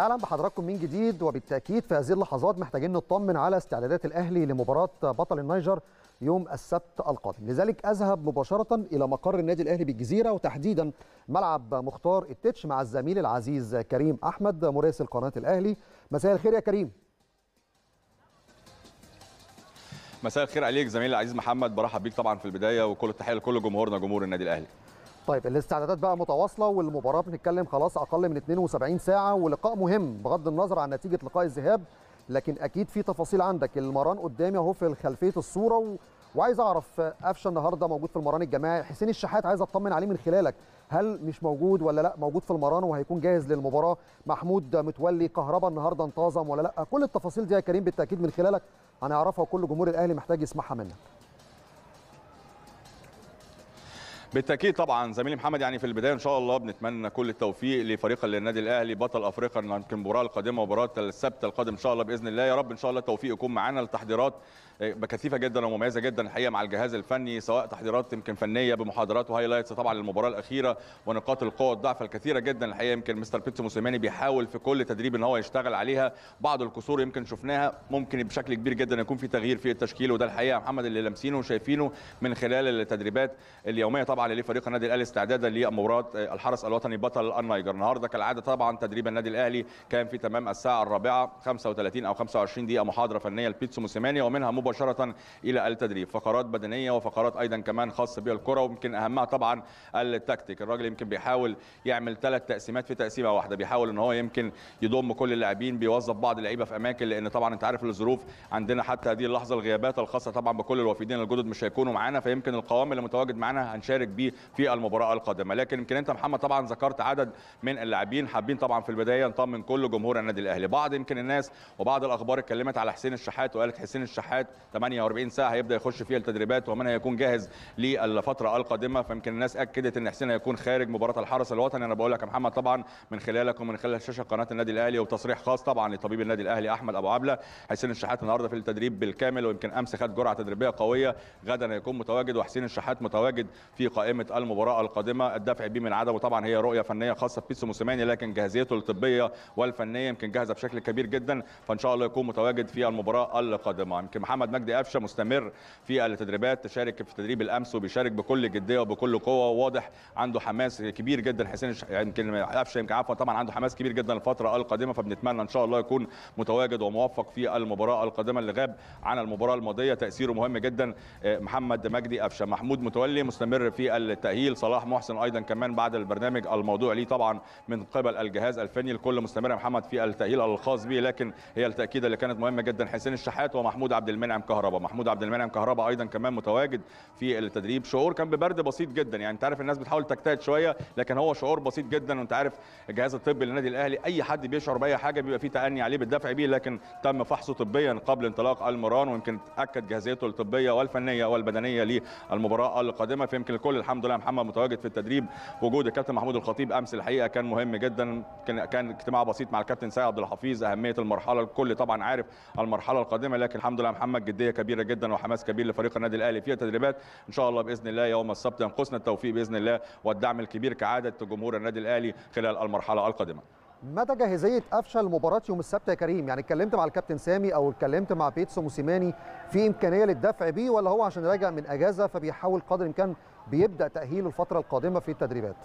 اهلا بحضراتكم من جديد وبالتاكيد في هذه اللحظات محتاجين نطمن على استعدادات الاهلي لمباراه بطل النيجر يوم السبت القادم لذلك اذهب مباشره الى مقر النادي الاهلي بالجزيره وتحديدا ملعب مختار التتش مع الزميل العزيز كريم احمد مراسل قناه الاهلي مساء الخير يا كريم مساء الخير عليك زميلي العزيز محمد برحب بيك طبعا في البدايه وكل التحيه لكل جمهورنا جمهور النادي الاهلي طيب الاستعدادات بقى متواصله والمباراه بنتكلم خلاص اقل من 72 ساعه ولقاء مهم بغض النظر عن نتيجه لقاء الذهاب لكن اكيد في تفاصيل عندك المران قدامي اهو في خلفيه الصوره و... وعايز اعرف قفشه النهارده موجود في المران الجماعي حسين الشحات عايز اطمن عليه من خلالك هل مش موجود ولا لا موجود في المران وهيكون جاهز للمباراه محمود متولي كهربا النهارده انتظم ولا لا كل التفاصيل دي يا كريم بالتاكيد من خلالك هنعرفها وكل جمهور الاهلي محتاج يسمعها منك بالتاكيد طبعا زميلي محمد يعني في البدايه ان شاء الله بنتمنى كل التوفيق لفريق النادي الاهلي بطل افريقيا يمكن المباراه القادمه مباراه السبت القادم ان شاء الله باذن الله يا رب ان شاء الله التوفيق يكون معانا التحضيرات آه، كثيفه جدا ومميزه جدا الحقيقه مع الجهاز الفني سواء تحضيرات يمكن فنيه بمحاضرات وهايلايتس طبعا للمباراه الاخيره ونقاط القوه والضعف الكثيره جدا الحقيقه يمكن مستر بيتسو موسيماني بيحاول في كل تدريب ان هو يشتغل عليها بعض الكسور يمكن شفناها ممكن بشكل كبير جدا يكون في تغيير في التشكيل وده الحقيقه محمد اللي لامسينه وشايفينه من خلال التدريبات اليوميه طبعا طبعا لفريق النادي الاهلي استعدادا لمباراه آه، الحرس الوطني بطل النيجر النهارده كالعاده طبعا تدريب النادي الاهلي كان في تمام الساعه الرابعه 35 او 25 دقيقه محاضره فنيه لبيتسو موسيماني ومنها مباشره الى التدريب فقرات بدنيه وفقرات ايضا كمان خاصه بالكره ويمكن اهمها طبعا التكتيك الراجل يمكن بيحاول يعمل ثلاث تقسيمات في تقسيمه واحده بيحاول ان هو يمكن يضم كل اللاعبين بيوظف بعض اللعيبه في اماكن لان طبعا انت عارف الظروف عندنا حتى هذه اللحظه الغيابات الخاصه طبعا بكل الوافدين الجدد مش هيكونوا معانا فيمكن القوام اللي متواجد معانا هنشارك بيه في المباراه القادمه لكن يمكن انت محمد طبعا ذكرت عدد من اللاعبين حابين طبعا في البدايه نطمن كل جمهور النادي الاهلي بعض يمكن الناس وبعض الاخبار اتكلمت على حسين الشحات وقالت حسين الشحات 48 ساعه هيبدا يخش فيها التدريبات ومن هيكون جاهز للفتره القادمه فيمكن الناس اكدت ان حسين هيكون خارج مباراه الحرس الوطني انا بقول لك يا محمد طبعا من خلالك ومن خلال شاشه قناه النادي الاهلي وتصريح خاص طبعا لطبيب النادي الاهلي احمد ابو عبله حسين الشحات النهارده في التدريب بالكامل ويمكن امس خد جرعه تدريبيه قويه غدا هيكون متواجد وحسين الشحات متواجد في قائمه المباراه القادمه الدفع به من عدمه طبعا هي رؤيه فنيه خاصه ببيتسو موسيماني لكن جاهزيته الطبيه والفنيه يمكن جاهزه بشكل كبير جدا فان شاء الله يكون متواجد في المباراه القادمه يمكن محمد مجدي قفشه مستمر في التدريبات شارك في تدريب الامس وبيشارك بكل جديه وبكل قوه واضح عنده حماس كبير جدا حسين يمكن قفشه يمكن عفوا طبعا عنده حماس كبير جدا الفتره القادمه فبنتمنى ان شاء الله يكون متواجد وموفق في المباراه القادمه اللي غاب عن المباراه الماضيه تاثيره مهم جدا آه، محمد مجدي قفشه محمود متولي مستمر في التأهيل صلاح محسن أيضا كمان بعد البرنامج الموضوع ليه طبعا من قبل الجهاز الفني الكل مستمر محمد في التأهيل الخاص به لكن هي التأكيد اللي كانت مهمة جدا حسين الشحات ومحمود عبد المنعم كهربا محمود عبد المنعم كهربا أيضا كمان متواجد في التدريب شعور كان ببرد بسيط جدا يعني أنت عارف الناس بتحاول تجتهد شوية لكن هو شعور بسيط جدا وأنت عارف الجهاز الطبي للنادي الأهلي أي حد بيشعر بأي حاجة بيبقى فيه تأني عليه بالدفع بيه لكن تم فحصه طبيا قبل انطلاق المران ويمكن تأكد جاهزيته الطبية والفنية والبدنية للمباراة القادمة فيمكن الكل الحمد لله محمد متواجد في التدريب وجود الكابتن محمود الخطيب امس الحقيقه كان مهم جدا كان كان اجتماع بسيط مع الكابتن سيد عبد الحفيظ اهميه المرحله الكل طبعا عارف المرحله القادمه لكن الحمد لله محمد جديه كبيره جدا وحماس كبير لفريق النادي الاهلي في التدريبات ان شاء الله باذن الله يوم السبت ينقصنا التوفيق باذن الله والدعم الكبير كعاده جمهور النادي الاهلي خلال المرحله القادمه مدى جاهزيه قفشه لمباراه يوم السبت يا كريم يعني اتكلمت مع الكابتن سامي او اتكلمت مع بيتسو موسيماني في امكانيه للدفع بيه ولا هو عشان راجع من اجازه فبيحاول قدر الامكان بيبدا تاهيله الفتره القادمه في التدريبات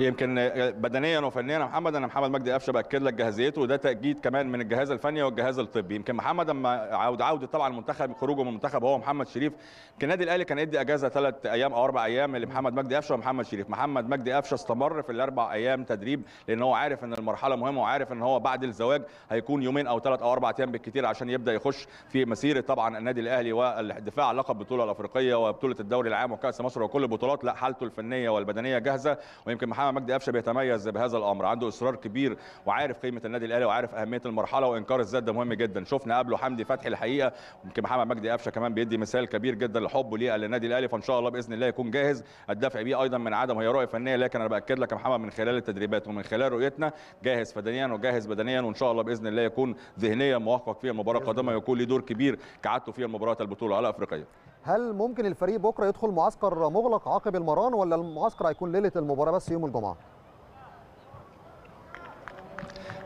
يمكن بدنيا وفنيا يا محمد انا محمد مجدي قفشه باكد لك جاهزيته وده تاكيد كمان من الجهاز الفني والجهاز الطبي يمكن محمد اما عود عوده طبعا المنتخب خروجه من المنتخب هو محمد شريف كان النادي الاهلي كان ادي اجازه ثلاث ايام او اربع ايام لمحمد مجدي قفشه ومحمد شريف محمد مجدي قفشه استمر في الاربع ايام تدريب لان هو عارف ان المرحله مهمه وعارف ان هو بعد الزواج هيكون يومين او ثلاث او اربع ايام بالكثير عشان يبدا يخش في مسيره طبعا النادي الاهلي والدفاع على لقب البطوله الافريقيه وبطوله الدوري العام وكاس مصر وكل البطولات لا حالته الفنيه والبدنيه جاهزه ويمكن محمد الحقيقه مجدي قفشه بيتميز بهذا الامر عنده اصرار كبير وعارف قيمه النادي الاهلي وعارف اهميه المرحله وانكار الذات ده مهم جدا شفنا قبله حمدي فتحي الحقيقه يمكن محمد مجدي قفشه كمان بيدي مثال كبير جدا لحبه ليه للنادي الاهلي فان شاء الله باذن الله يكون جاهز الدفع بيه ايضا من عدم هي رؤيه فنيه لكن انا باكد لك يا محمد من خلال التدريبات ومن خلال رؤيتنا جاهز فدنيا وجاهز بدنيا وان شاء الله باذن الله يكون ذهنيا موفق في المباراه القادمه يكون له دور كبير كعادته في المباريات البطوله على افريقيا هل ممكن الفريق بكره يدخل معسكر مغلق عقب المران ولا المعسكر هيكون ليله المباراه بس يوم الجمعه؟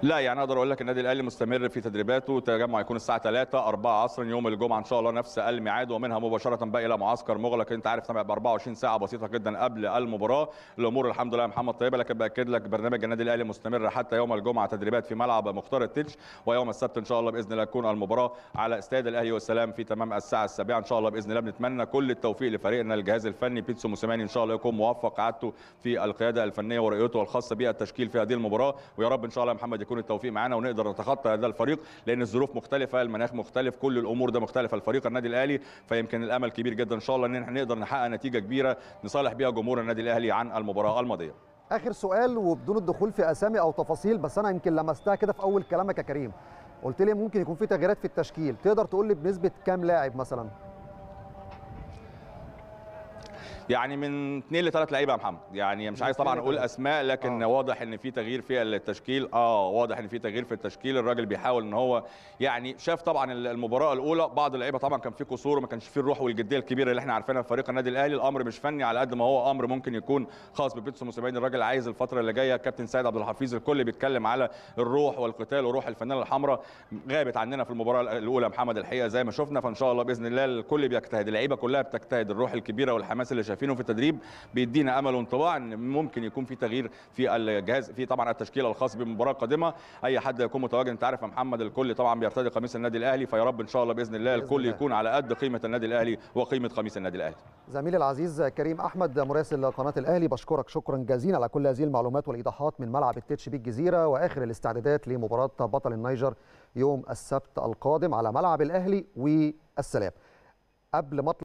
لا يعني اقدر اقول لك النادي الاهلي مستمر في تدريباته التجمع يكون الساعه 3 4 عصرا يوم الجمعه ان شاء الله نفس الميعاد ومنها مباشره بقى الى معسكر مغلق انت عارف تابع ب 24 ساعه بسيطه جدا قبل المباراه الامور الحمد لله يا محمد طيبه لكن باكد لك برنامج النادي الاهلي مستمر حتى يوم الجمعه تدريبات في ملعب مختار التتش ويوم السبت ان شاء الله باذن الله تكون المباراه على استاد الاهلي والسلام في تمام الساعه السابعه ان شاء الله باذن الله بنتمنى كل التوفيق لفريقنا الجهاز الفني بيتسو موسيماني ان شاء الله يكون موفق عادته في القياده الفنيه ورؤيته الخاصه بالتشكيل في هذه المباراه ويا رب ان شاء الله محمد يكون يكون التوفيق معانا ونقدر نتخطى هذا الفريق لان الظروف مختلفه المناخ مختلف كل الامور ده مختلفه الفريق النادي الاهلي فيمكن الامل كبير جدا ان شاء الله ان احنا نقدر نحقق نتيجه كبيره نصالح بيها جمهور النادي الاهلي عن المباراه الماضيه اخر سؤال وبدون الدخول في اسامي او تفاصيل بس انا يمكن لمستها كده في اول كلامك يا كريم قلت لي ممكن يكون في تغييرات في التشكيل تقدر تقول لي بنسبه كام لاعب مثلا يعني من اثنين لثلاث لعيبه يا محمد يعني مش عايز طبعا اقول اسماء لكن آه. واضح ان في تغيير في التشكيل اه واضح ان في تغيير في التشكيل الراجل بيحاول ان هو يعني شاف طبعا المباراه الاولى بعض اللعيبه طبعا كان في قصور وما كانش في الروح والجديه الكبيره اللي احنا عارفينها في فريق النادي الاهلي الامر مش فني على قد ما هو امر ممكن يكون خاص ببيتسو موسيماني الراجل عايز الفتره اللي جايه كابتن سيد عبد الحفيظ الكل بيتكلم على الروح والقتال وروح الفنانه الحمراء غابت عننا في المباراه الاولى محمد الحقيقه زي ما شفنا فان شاء الله باذن الله الكل بيجتهد اللعيبه كلها بتجتهد الروح الكبيره والحماس اللي شايفينه في التدريب بيدينا امل وانطباع ان ممكن يكون في تغيير في الجهاز في طبعا التشكيله الخاص بالمباراه القادمه اي حد يكون متواجد انت عارف يا محمد الكل طبعا بيرتدي قميص النادي الاهلي فيا رب ان شاء الله باذن الله الكل يكون على قد قيمه النادي الاهلي وقيمه قميص النادي الاهلي زميلي العزيز كريم احمد مراسل قناه الاهلي بشكرك شكرا جزيلا على كل هذه المعلومات والايضاحات من ملعب التتش بالجزيره واخر الاستعدادات لمباراه بطل النيجر يوم السبت القادم على ملعب الاهلي والسلام قبل ما